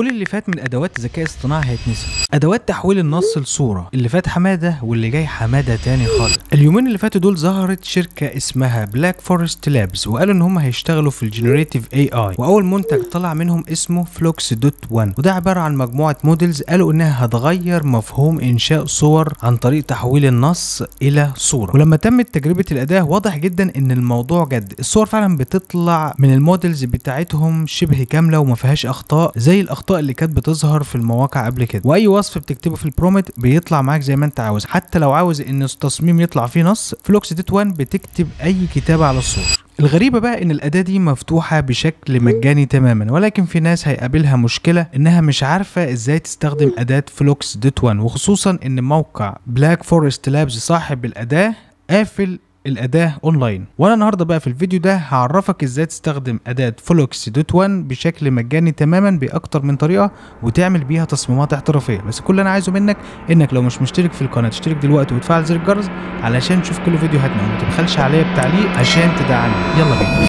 كل اللي فات من ادوات الذكاء الاصطناعي هيتنسي ادوات تحويل النص لصوره اللي فات حماده واللي جاي حماده تاني خالص اليومين اللي فاتوا دول ظهرت شركه اسمها بلاك فورست لابس وقالوا ان هم هيشتغلوا في الجنريتيف اي اي واول منتج طلع منهم اسمه فلوكس دوت 1 وده عباره عن مجموعه موديلز قالوا انها هتغير مفهوم انشاء صور عن طريق تحويل النص الى صوره ولما تمت تجربه الاداه واضح جدا ان الموضوع جد الصور فعلا بتطلع من الموديلز بتاعتهم شبه كامله وما فيهاش اخطاء زي الاخطاء الاخطاء اللي كانت بتظهر في المواقع قبل كده واي وصف بتكتبه في البرومت بيطلع معاك زي ما انت عاوز حتى لو عاوز ان التصميم يطلع فيه نص فلوكس ديت 1 بتكتب اي كتابه على الصور الغريبة بقى إن الأداة دي مفتوحة بشكل مجاني تماما ولكن في ناس هيقابلها مشكلة إنها مش عارفة إزاي تستخدم أداة فلوكس دوت 1 وخصوصا إن موقع بلاك فورست لابز صاحب الأداة قافل الاداه اونلاين وانا النهارده بقى في الفيديو ده هعرفك ازاي تستخدم اداه فلوكس دوت 1 بشكل مجاني تماما باكتر من طريقه وتعمل بيها تصميمات احترافيه بس كل اللي انا عايزه منك انك لو مش مشترك في القناه تشترك دلوقتي وتفعل زر الجرس علشان تشوف كل فيديوهاتنا وما تبخلش عليا بتعليق عشان تدعمني يلا بينا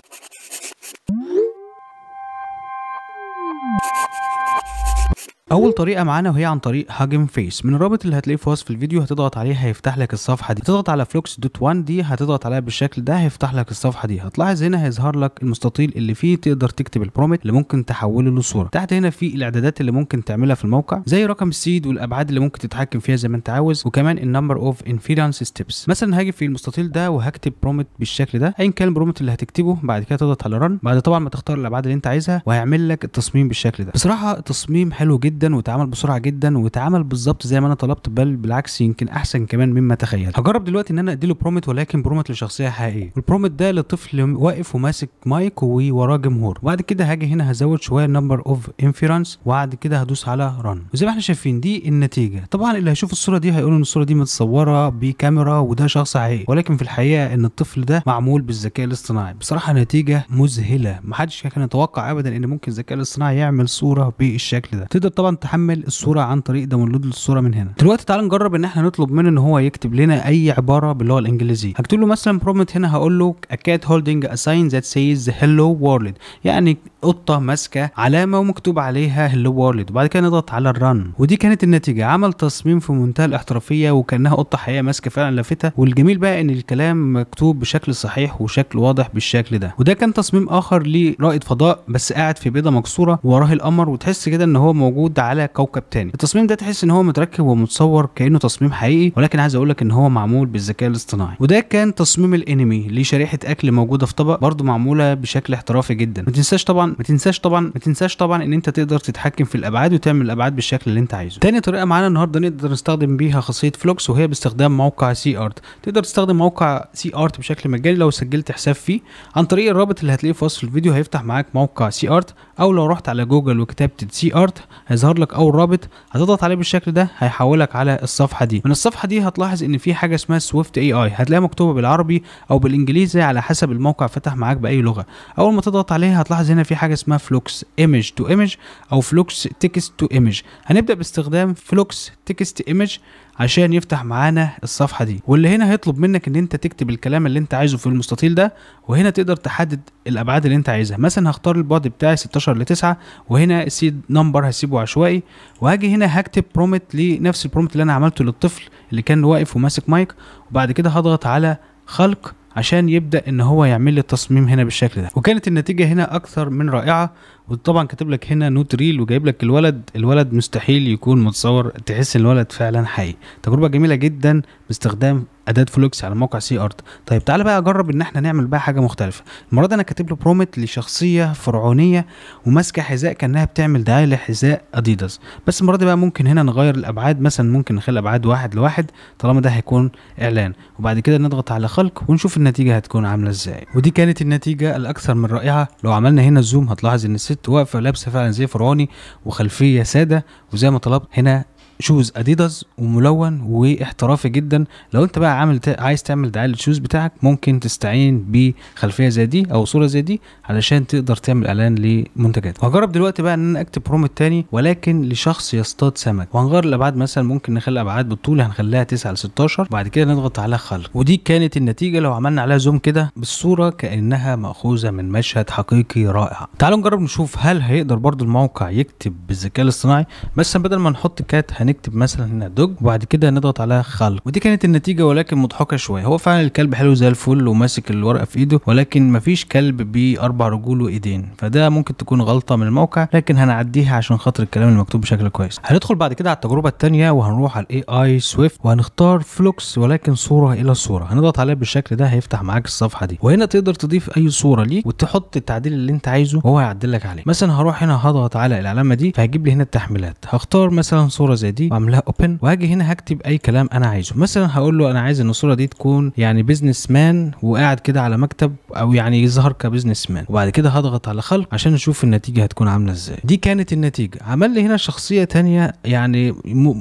اول طريقه معانا وهي عن طريق هاجم فيس من الرابط اللي هتلاقيه في وصف الفيديو هتضغط عليه هيفتح لك الصفحه دي تضغط على فلوكس دوت 1 دي هتضغط عليها بالشكل ده هيفتح لك الصفحه دي هتلاحظ هنا هيظهر لك المستطيل اللي فيه تقدر تكتب البرومت اللي ممكن تحوله لصوره تحت هنا في الاعدادات اللي ممكن تعملها في الموقع زي رقم السيد والابعاد اللي ممكن تتحكم فيها زي ما انت عاوز وكمان النمبر اوف انفيرنس ستيبس مثلا هاجي في المستطيل ده وهكتب برومت بالشكل ده ايا كان البرومت اللي هتكتبه بعد كده تضغط على رن بعد طبعا ما تختار الابعاد اللي انت عايزها وهيعمل لك التصميم بالشكل ده بصراحه تصميم حلو جدا جدا واتعمل بسرعه جدا واتعمل بالظبط زي ما انا طلبت بل بالعكس يمكن احسن كمان مما تخيل هجرب دلوقتي ان انا اديله برومت ولكن برومت لشخصيه حقيقيه البرومت ده لطفل واقف وماسك مايك ووراه جمهور وبعد كده هاجي هنا هزود شويه نمبر اوف انفيرنس وبعد كده هدوس على رن وزي ما احنا شايفين دي النتيجه طبعا اللي هيشوف الصوره دي هيقول ان الصوره دي متصوره بكاميرا وده شخص حقيقي ولكن في الحقيقه ان الطفل ده معمول بالذكاء الاصطناعي بصراحه نتيجه مذهله محدش كان يتوقع ابدا ان ممكن الذكاء الاصطناعي يعمل صوره بالشكل ده تقدر طبعا تحمل الصوره عن طريق داونلود للصوره من هنا دلوقتي تعال نجرب ان احنا نطلب منه ان هو يكتب لنا اي عباره باللغه الانجليزيه هكتب له مثلا برومت هنا هقول له a هولدنج اساين ذات سيز هيلو وورلد يعني قطه ماسكه علامه ومكتوب عليها هيلو وورلد وبعد كده نضغط على الرن ودي كانت النتيجه عمل تصميم في منتهى الاحترافيه وكانها قطه حقيقيه ماسكه فعلا لافتة والجميل بقى ان الكلام مكتوب بشكل صحيح وشكل واضح بالشكل ده وده كان تصميم اخر لرائد فضاء بس قاعد في بيضه مكسوره وراه القمر وتحس كده ان هو موجود على كوكب تاني التصميم ده تحس ان هو متركب ومتصور كانه تصميم حقيقي ولكن عايز اقول لك ان هو معمول بالذكاء الاصطناعي وده كان تصميم الانمي ليه شريحه اكل موجوده في طبق برضه معموله بشكل احترافي جدا ما تنساش طبعا ما تنساش طبعا ما تنساش طبعا ان انت تقدر تتحكم في الابعاد وتعمل الابعاد بالشكل اللي انت عايزه تاني طريقه معانا النهارده نقدر نستخدم بيها خاصيه فلوكس وهي باستخدام موقع سي ارت تقدر تستخدم موقع سي ارت بشكل مجاني لو سجلت حساب فيه عن طريق الرابط اللي هتلاقيه في وصف الفيديو هيفتح معاك موقع سي ارت او لو رحت على جوجل وكتبت سي ارت هيظهر لك اول رابط هتضغط عليه بالشكل ده هيحولك على الصفحه دي من الصفحه دي هتلاحظ ان في حاجه اسمها سويفت اي اي هتلاقيها مكتوبه بالعربي او بالانجليزي على حسب الموقع فتح معاك باي لغه اول ما تضغط عليها هتلاحظ هنا في حاجه اسمها فلوكس ايمج تو ايمج او فلوكس تكست تو ايمج هنبدا باستخدام فلوكس تكست ايمج عشان يفتح معانا الصفحه دي واللي هنا هيطلب منك ان انت تكتب الكلام اللي انت عايزه في المستطيل ده وهنا تقدر تحدد الابعاد اللي انت عايزها مثلا هختار البعد بتاعي 16 ل 9 وهنا السيد نمبر هسيبه عشوائي وهاجي هنا هكتب برومت لنفس البرومت اللي انا عملته للطفل اللي كان واقف وماسك مايك وبعد كده هضغط على خلق عشان يبدا ان هو يعمل لي التصميم هنا بالشكل ده وكانت النتيجه هنا اكثر من رائعه وطبعا كاتب لك هنا نوت ريل وجايب لك الولد الولد مستحيل يكون متصور تحس ان الولد فعلا حقيقي تجربه جميله جدا باستخدام اداه فلوكس على موقع سي ارت طيب تعالى بقى اجرب ان احنا نعمل بقى حاجه مختلفه المره دي انا كاتب له برومت لشخصيه فرعونيه وماسكه حذاء كانها بتعمل دعايه لحذاء اديداس بس المره دي بقى ممكن هنا نغير الابعاد مثلا ممكن نخلي ابعاد واحد لواحد طالما ده هيكون اعلان وبعد كده نضغط على خلق ونشوف النتيجه هتكون عامله ازاي ودي كانت النتيجه الاكثر من رائعه لو عملنا هنا زوم هتلاحظ ان الست واقفه لابسه فعلا زي فرعوني وخلفيه ساده وزي ما طلبت هنا شوز اديداس وملون واحترافي جدا لو انت بقى عامل عايز تعمل دعايه للشوز بتاعك ممكن تستعين بخلفيه زي دي او صوره زي دي علشان تقدر تعمل اعلان لمنتجاتك وهجرب دلوقتي بقى ان انا اكتب برومت تاني ولكن لشخص يصطاد سمك وهنغير الابعاد مثلا ممكن نخلي الابعاد بالطول هنخليها 9 ل 16 وبعد كده نضغط على خلق ودي كانت النتيجه لو عملنا عليها زوم كده بالصوره كانها ماخوذه من مشهد حقيقي رائع تعالوا نجرب نشوف هل هيقدر برضو الموقع يكتب بالذكاء الاصطناعي بس بدل ما نحط كات هن هنكتب مثلا هنا دوج وبعد كده نضغط على خلق ودي كانت النتيجه ولكن مضحكه شويه هو فعلا الكلب حلو زي الفل وماسك الورقه في ايده ولكن مفيش كلب باربع رجول وايدين فده ممكن تكون غلطه من الموقع لكن هنعديها عشان خاطر الكلام المكتوب بشكل كويس هندخل بعد كده على التجربه الثانيه وهنروح على الاي اي سويفت وهنختار فلوكس ولكن صوره الى صوره هنضغط عليها بالشكل ده هيفتح معاك الصفحه دي وهنا تقدر تضيف اي صوره ليك وتحط التعديل اللي انت عايزه وهو هيعدل لك عليه مثلا هروح هنا هضغط على العلامه دي فهيجيب لي هنا التحميلات هختار مثلا صوره زي دي دي واعملها اوبن واجي هنا هكتب اي كلام انا عايزه مثلا هقول له انا عايز ان الصوره دي تكون يعني بزنس مان وقاعد كده على مكتب او يعني يظهر كبزنس مان وبعد كده هضغط على خلق عشان اشوف النتيجه هتكون عامله ازاي دي كانت النتيجه عمل لي هنا شخصيه تانية يعني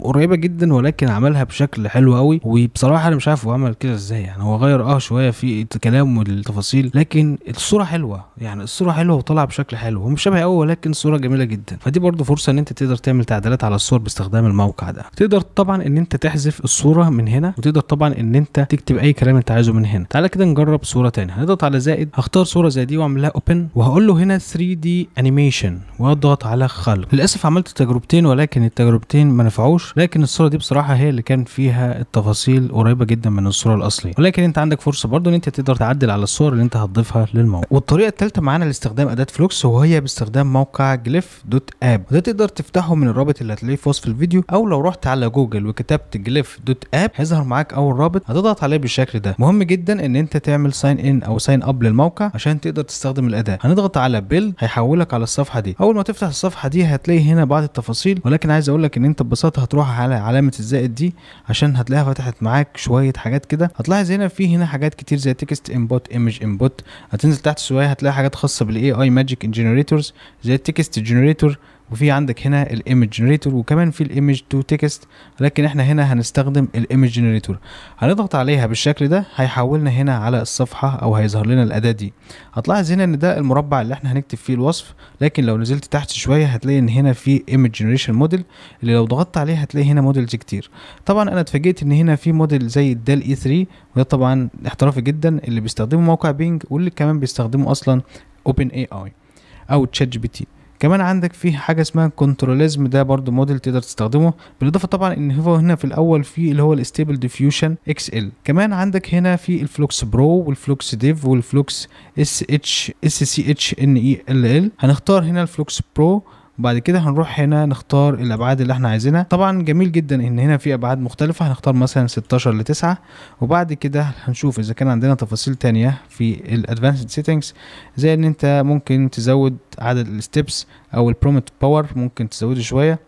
قريبه جدا ولكن عملها بشكل حلو قوي وبصراحه انا مش عارف هو عمل كده ازاي يعني هو غير اه شويه في الكلام والتفاصيل لكن الصوره حلوه يعني الصوره حلوه وطالعه بشكل حلو هو مش شبه قوي ولكن صوره جميله جدا فدي برضو فرصه ان انت تقدر تعمل تعديلات على الصور باستخدام الموقع ده تقدر طبعا ان انت تحذف الصوره من هنا وتقدر طبعا ان انت تكتب اي كلام انت عايزه من هنا تعالى كده نجرب صوره تاني هنضغط على زائد هختار صوره زي دي واعمل لها اوبن وهقول له هنا 3 دي انيميشن واضغط على خلق للاسف عملت تجربتين ولكن التجربتين ما نفعوش لكن الصوره دي بصراحه هي اللي كان فيها التفاصيل قريبه جدا من الصوره الاصليه ولكن انت عندك فرصه برضو ان انت تقدر تعدل على الصور اللي انت هتضيفها للموقع والطريقه الثالثه معانا لاستخدام اداه فلوكس وهي باستخدام موقع جليف دوت اب ده تقدر تفتحه من الرابط اللي هتلاقيه في وصف الفيديو او لو رحت على جوجل وكتبت جليف دوت اب هيظهر معاك اول رابط هتضغط عليه بالشكل ده مهم جدا ان انت تعمل ساين ان او ساين اب للموقع عشان تقدر تستخدم الاداه هنضغط على بيلد هيحولك على الصفحه دي او اول ما تفتح الصفحه دي هتلاقي هنا بعض التفاصيل ولكن عايز اقول لك ان انت ببساطه هتروح على علامه الزائد دي عشان هتلاقيها فتحت معاك شويه حاجات كده هتلاحظ هنا في هنا حاجات كتير زي تكست انبوت ايمج انبوت هتنزل تحت شويه هتلاقي حاجات خاصه بالاي اي ماجيك انجنريتورز زي التكست جنريتور وفي عندك هنا الايمج جنريتور وكمان في الايمج تو تكست لكن احنا هنا هنستخدم الايمج جنريتور هنضغط عليها بالشكل ده هيحولنا هنا على الصفحه او هيظهر لنا الاداه دي هتلاحظ هنا ان ده المربع اللي احنا هنكتب فيه الوصف لكن لو نزلت تحت شويه هتلاقي ان هنا في ايمج جنريشن موديل اللي لو ضغطت عليه هتلاقي هنا موديلز كتير طبعا انا اتفاجئت ان هنا في موديل زي الدال اي 3 وده طبعا احترافي جدا اللي بيستخدمه موقع بينج واللي كمان بيستخدمه اصلا اوبن اي اي او تشات جي بي تي كمان عندك فيه حاجه اسمها كنتروليزم ده برضو موديل تقدر تستخدمه بالاضافه طبعا ان هو هنا في الاول في اللي هو الاستيبل ديفيوشن اكس ال كمان عندك هنا في الفلوكس برو والفلوكس ديف والفلوكس اس اتش اس سي اتش ان اي ال ال e هنختار هنا الفلوكس برو وبعد كده هنروح هنا نختار الابعاد اللي احنا عايزينها طبعا جميل جدا ان هنا في ابعاد مختلفه هنختار مثلا 16 ل 9 وبعد كده هنشوف اذا كان عندنا تفاصيل تانية في الادفانسد سيتنجز زي ان انت ممكن تزود عدد الستبس او البرومت باور ممكن تزوده شويه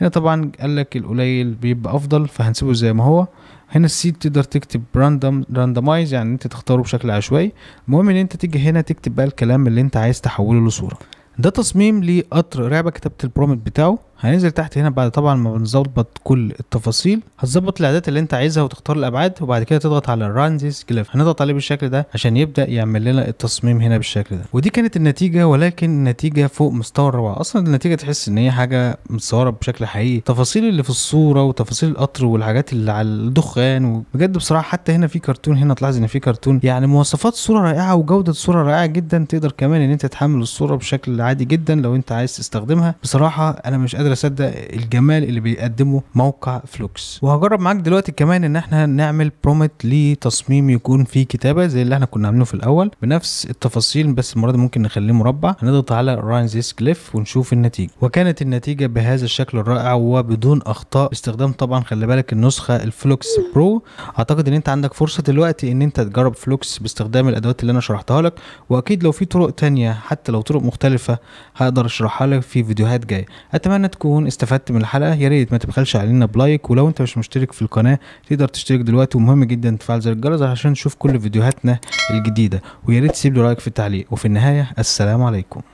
هنا طبعا قال لك القليل بيبقى افضل فهنسيبه زي ما هو هنا السيد تقدر تكتب راندوم راندمايز يعني انت تختاره بشكل عشوائي المهم ان انت تيجي هنا تكتب بقى الكلام اللي انت عايز تحوله لصوره ده تصميم لقطر رعبه كتبت البرومت بتاعه هننزل تحت هنا بعد طبعا ما بنظبط كل التفاصيل هتظبط الاعدادات اللي انت عايزها وتختار الابعاد وبعد كده تضغط على ران ذيس هنضغط عليه بالشكل ده عشان يبدا يعمل لنا التصميم هنا بالشكل ده ودي كانت النتيجه ولكن النتيجه فوق مستوى الروعه اصلا النتيجه تحس ان هي حاجه متصوره بشكل حقيقي التفاصيل اللي في الصوره وتفاصيل القطر والحاجات اللي على الدخان بجد بصراحه حتى هنا في كرتون هنا تلاحظ ان في كرتون يعني مواصفات صوره رائعه وجوده صوره رائعه جدا تقدر كمان ان انت تحمل الصوره بشكل عادي جدا لو انت عايز تستخدمها بصراحه انا مش قادر قادر اصدق الجمال اللي بيقدمه موقع فلوكس وهجرب معاك دلوقتي كمان ان احنا نعمل برومت لتصميم يكون فيه كتابه زي اللي احنا كنا عاملينه في الاول بنفس التفاصيل بس المره دي ممكن نخليه مربع هنضغط على راين زيس كليف ونشوف النتيجه وكانت النتيجه بهذا الشكل الرائع وبدون اخطاء باستخدام طبعا خلي بالك النسخه الفلوكس برو اعتقد ان انت عندك فرصه دلوقتي ان انت تجرب فلوكس باستخدام الادوات اللي انا شرحتها لك واكيد لو في طرق تانية حتى لو طرق مختلفه هقدر اشرحها لك في فيديوهات جايه اتمنى تكون تكون استفدت من الحلقه يا ريت ما تبخلش علينا بلايك ولو انت مش مشترك في القناه تقدر تشترك دلوقتي ومهم جدا تفعل زر الجرس عشان تشوف كل فيديوهاتنا الجديده ويا ريت تسيب لي رايك في التعليق وفي النهايه السلام عليكم